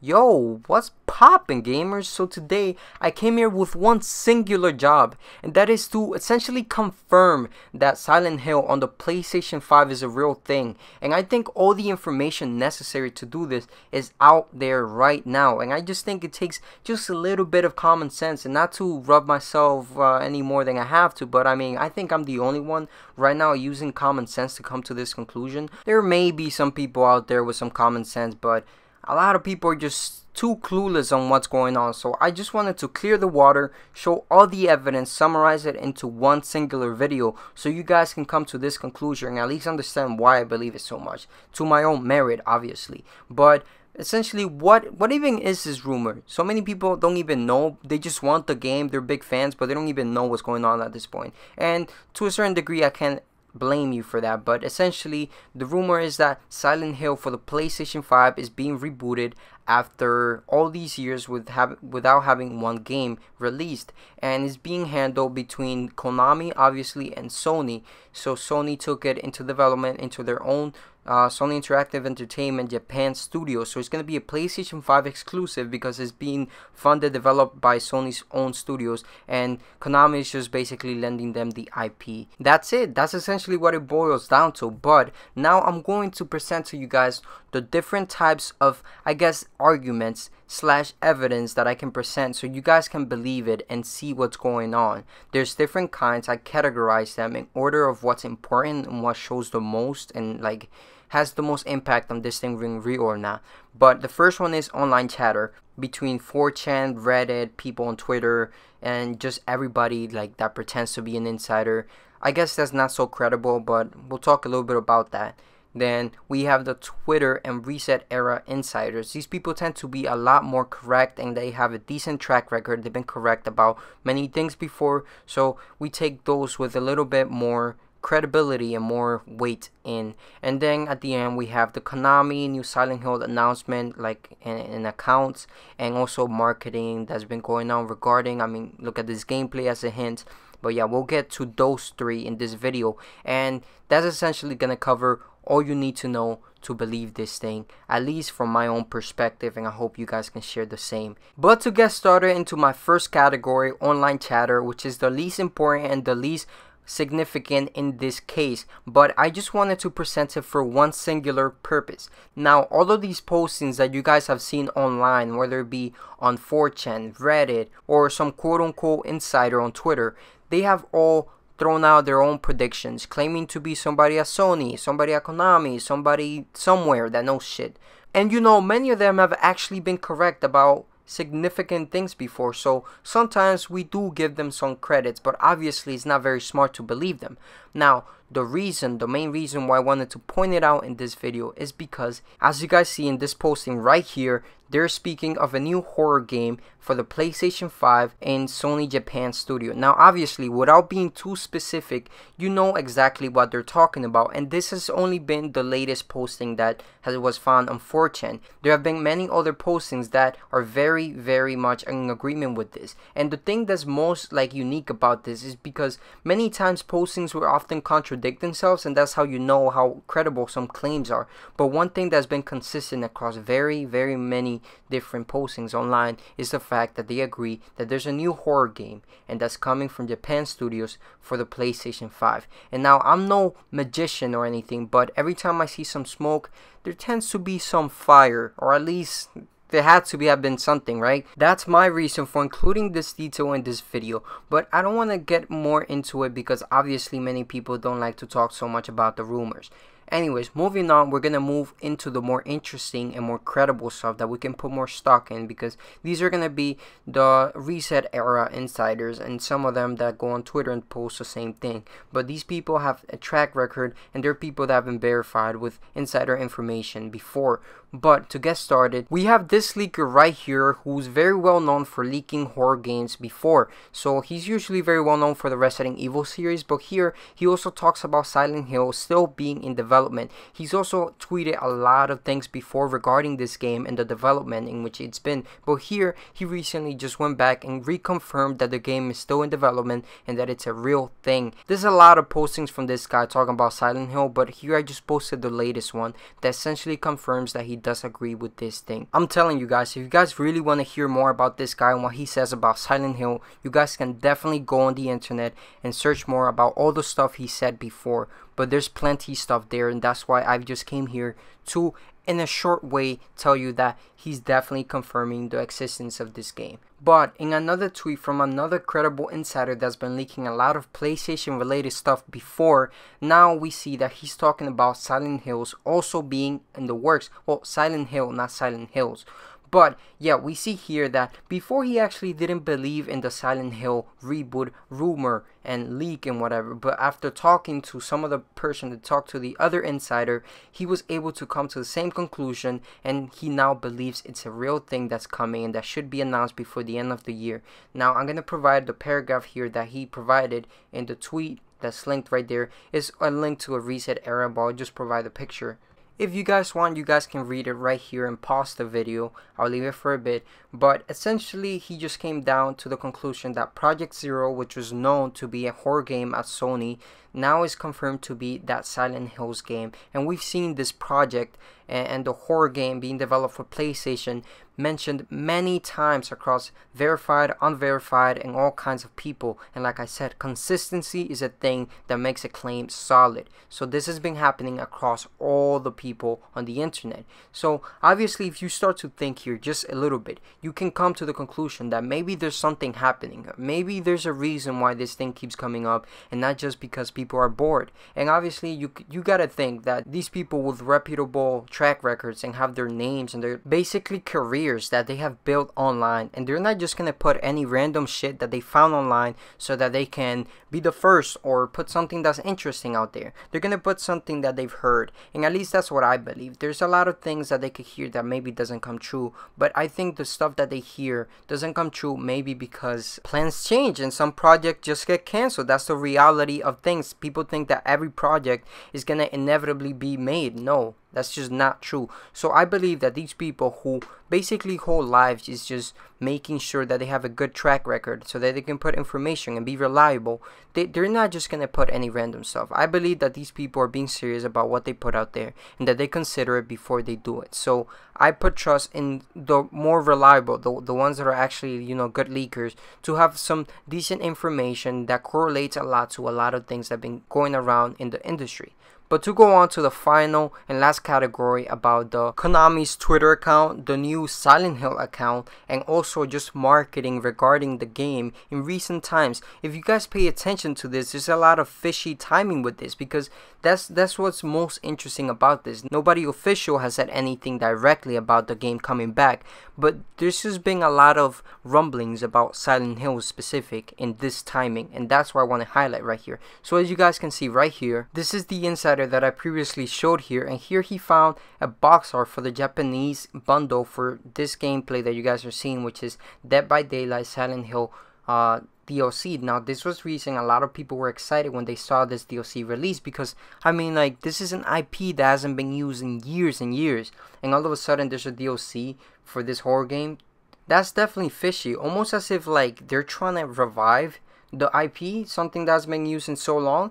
Yo, what's poppin' gamers? So today I came here with one singular job and that is to essentially confirm that Silent Hill on the PlayStation 5 is a real thing and I think all the information necessary to do this is out there right now and I just think it takes just a little bit of common sense and not to rub myself uh, any more than I have to but I mean I think I'm the only one right now using common sense to come to this conclusion. There may be some people out there with some common sense but a lot of people are just too clueless on what's going on. So I just wanted to clear the water, show all the evidence, summarize it into one singular video so you guys can come to this conclusion and at least understand why I believe it so much. To my own merit, obviously. But essentially what what even is this rumor so many people don't even know they just want the game they're big fans but they don't even know what's going on at this point and to a certain degree i can blame you for that, but essentially the rumor is that Silent Hill for the PlayStation 5 is being rebooted after all these years with without having one game released and is being handled between Konami obviously and Sony so Sony took it into development into their own uh, Sony Interactive Entertainment Japan studio so it's going to be a PlayStation 5 exclusive because it's being funded developed by Sony's own studios and Konami is just basically lending them the IP that's it that's essentially what it boils down to but now I'm going to present to you guys the different types of, I guess, arguments slash evidence that I can present so you guys can believe it and see what's going on. There's different kinds. I categorize them in order of what's important and what shows the most and like has the most impact on this thing being real or not. But the first one is online chatter between 4chan, Reddit, people on Twitter, and just everybody like that pretends to be an insider. I guess that's not so credible, but we'll talk a little bit about that. Then we have the Twitter and Reset era insiders. These people tend to be a lot more correct and they have a decent track record. They've been correct about many things before. So we take those with a little bit more credibility and more weight in. And then at the end, we have the Konami New Silent Hill announcement, like in, in, accounts, and also marketing that's been going on regarding. I mean, look at this gameplay as a hint. But yeah, we'll get to those three in this video, and that's essentially gonna cover all you need to know to believe this thing, at least from my own perspective, and I hope you guys can share the same. But to get started into my first category, online chatter, which is the least important and the least significant in this case, but I just wanted to present it for one singular purpose. Now, all of these postings that you guys have seen online, whether it be on 4chan, Reddit, or some quote unquote insider on Twitter, they have all thrown out their own predictions, claiming to be somebody at Sony, somebody at Konami, somebody somewhere that knows shit. And you know, many of them have actually been correct about significant things before, so sometimes we do give them some credits, but obviously it's not very smart to believe them. Now, the reason, the main reason why I wanted to point it out in this video is because as you guys see in this posting right here, they're speaking of a new horror game for the PlayStation 5 and Sony Japan studio. Now obviously without being too specific, you know exactly what they're talking about and this has only been the latest posting that has, was found on 4chan. There have been many other postings that are very very much in agreement with this and the thing that's most like unique about this is because many times postings were often contradictory contradict themselves and that's how you know how credible some claims are but one thing that's been consistent across very very many different postings online is the fact that they agree that there's a new horror game and that's coming from Japan Studios for the PlayStation 5 and now I'm no magician or anything but every time I see some smoke there tends to be some fire or at least there had to be have been something, right? That's my reason for including this detail in this video, but I don't want to get more into it because obviously many people don't like to talk so much about the rumors. Anyways, moving on, we're going to move into the more interesting and more credible stuff that we can put more stock in because these are going to be the reset era insiders and some of them that go on Twitter and post the same thing. But these people have a track record and they're people that have been verified with insider information before. But to get started, we have this leaker right here who's very well known for leaking horror games before. So he's usually very well known for the Resident Evil series, but here he also talks about Silent Hill still being in development development. He's also tweeted a lot of things before regarding this game and the development in which it's been, but here he recently just went back and reconfirmed that the game is still in development and that it's a real thing. There's a lot of postings from this guy talking about Silent Hill, but here I just posted the latest one that essentially confirms that he does agree with this thing. I'm telling you guys, if you guys really want to hear more about this guy and what he says about Silent Hill, you guys can definitely go on the internet and search more about all the stuff he said before but there's plenty stuff there and that's why I've just came here to in a short way tell you that he's definitely confirming the existence of this game. But in another tweet from another credible insider that's been leaking a lot of PlayStation related stuff before, now we see that he's talking about Silent Hills also being in the works. Well, Silent Hill, not Silent Hills. But yeah, we see here that before he actually didn't believe in the Silent Hill reboot rumor and leak and whatever, but after talking to some other person that talked to the other insider, he was able to come to the same conclusion and he now believes it's a real thing that's coming and that should be announced before the end of the year. Now I'm gonna provide the paragraph here that he provided in the tweet that's linked right there is a link to a reset error, but I'll just provide the picture if you guys want, you guys can read it right here and pause the video. I'll leave it for a bit. But essentially, he just came down to the conclusion that Project Zero, which was known to be a horror game at Sony, now is confirmed to be that Silent Hills game. And we've seen this project and the horror game being developed for PlayStation mentioned many times across verified, unverified, and all kinds of people. And like I said, consistency is a thing that makes a claim solid. So this has been happening across all the people on the internet. So obviously, if you start to think here just a little bit, you can come to the conclusion that maybe there's something happening. Maybe there's a reason why this thing keeps coming up and not just because people are bored. And obviously, you, you gotta think that these people with reputable track records and have their names and their basically careers that they have built online. And they're not just gonna put any random shit that they found online so that they can be the first or put something that's interesting out there. They're gonna put something that they've heard. And at least that's what I believe. There's a lot of things that they could hear that maybe doesn't come true. But I think the stuff that they hear doesn't come true maybe because plans change and some projects just get canceled. That's the reality of things. People think that every project is gonna inevitably be made. No, that's just not true. So I believe that these people who basically whole lives is just making sure that they have a good track record so that they can put information and be reliable, they, they're not just going to put any random stuff. I believe that these people are being serious about what they put out there and that they consider it before they do it. So I put trust in the more reliable, the, the ones that are actually, you know, good leakers to have some decent information that correlates a lot to a lot of things that have been going around in the industry. But to go on to the final and last category about the Konami's Twitter account, the new Silent Hill account, and also just marketing regarding the game in recent times. If you guys pay attention to this, there's a lot of fishy timing with this because that's that's what's most interesting about this. Nobody official has said anything directly about the game coming back, but there's just been a lot of rumblings about Silent Hill specific in this timing, and that's what I want to highlight right here. So as you guys can see right here, this is the inside slider that I previously showed here and here he found a box art for the Japanese bundle for this gameplay that you guys are seeing which is Dead by Daylight Silent Hill uh, DLC. Now this was reason a lot of people were excited when they saw this DLC release because I mean like this is an IP that hasn't been used in years and years and all of a sudden there's a DLC for this horror game. That's definitely fishy almost as if like they're trying to revive the IP something that's been used in so long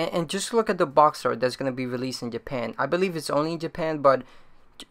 and, and just look at the box art that's going to be released in Japan. I believe it's only in Japan, but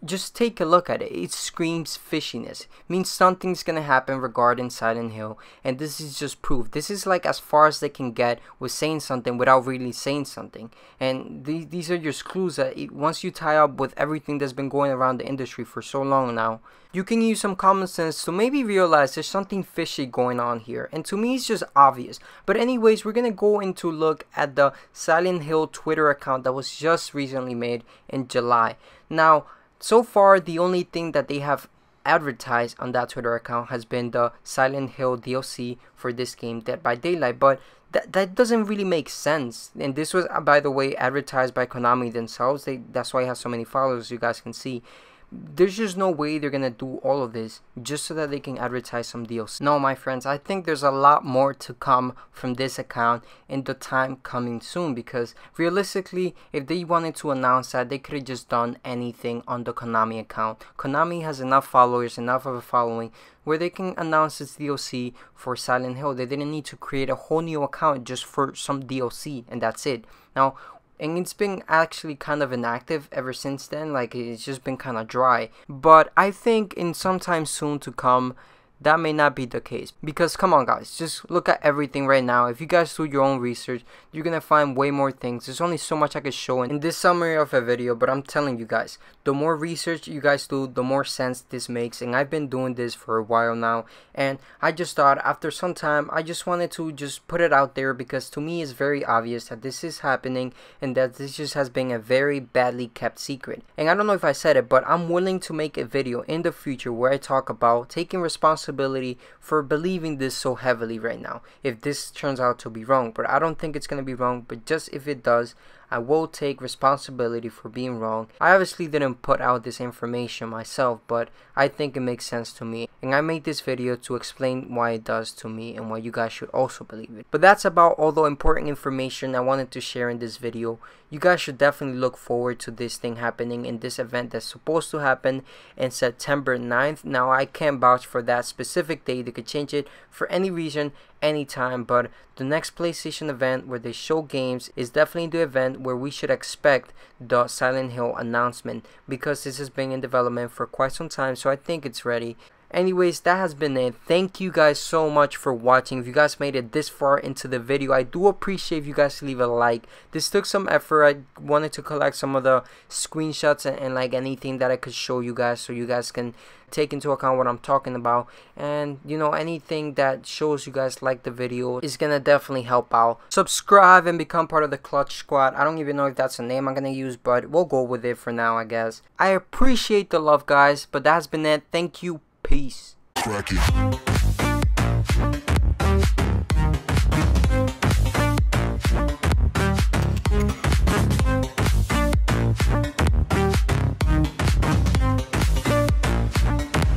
just take a look at it. It screams fishiness. It means something's gonna happen regarding Silent Hill, and this is just proof. This is like as far as they can get with saying something without really saying something. And these these are your clues that it, once you tie up with everything that's been going around the industry for so long now, you can use some common sense to maybe realize there's something fishy going on here. And to me, it's just obvious. But anyways, we're gonna go into look at the Silent Hill Twitter account that was just recently made in July. Now so far, the only thing that they have advertised on that Twitter account has been the Silent Hill DLC for this game, Dead by Daylight, but that, that doesn't really make sense. And this was, uh, by the way, advertised by Konami themselves. They, that's why I have so many followers, you guys can see there's just no way they're gonna do all of this just so that they can advertise some deals. No, my friends, I think there's a lot more to come from this account in the time coming soon because realistically, if they wanted to announce that, they could have just done anything on the Konami account. Konami has enough followers, enough of a following where they can announce this DLC for Silent Hill. They didn't need to create a whole new account just for some DLC and that's it. Now, and it's been actually kind of inactive ever since then like it's just been kind of dry but i think in some time soon to come that may not be the case because come on guys just look at everything right now if you guys do your own research you're gonna find way more things there's only so much i could show in this summary of a video but i'm telling you guys the more research you guys do the more sense this makes and i've been doing this for a while now and i just thought after some time i just wanted to just put it out there because to me it's very obvious that this is happening and that this just has been a very badly kept secret and i don't know if i said it but i'm willing to make a video in the future where i talk about taking responsibility responsibility for believing this so heavily right now if this turns out to be wrong but i don't think it's going to be wrong but just if it does I will take responsibility for being wrong. I obviously didn't put out this information myself, but I think it makes sense to me. And I made this video to explain why it does to me and why you guys should also believe it. But that's about all the important information I wanted to share in this video. You guys should definitely look forward to this thing happening in this event that's supposed to happen in September 9th. Now I can't vouch for that specific date. They could change it for any reason anytime, but the next PlayStation event where they show games is definitely the event where we should expect the Silent Hill announcement because this has been in development for quite some time, so I think it's ready anyways that has been it thank you guys so much for watching if you guys made it this far into the video i do appreciate if you guys leave a like this took some effort i wanted to collect some of the screenshots and, and like anything that i could show you guys so you guys can take into account what i'm talking about and you know anything that shows you guys like the video is gonna definitely help out subscribe and become part of the clutch squad i don't even know if that's a name i'm gonna use but we'll go with it for now i guess i appreciate the love guys but that's been it thank you Peace.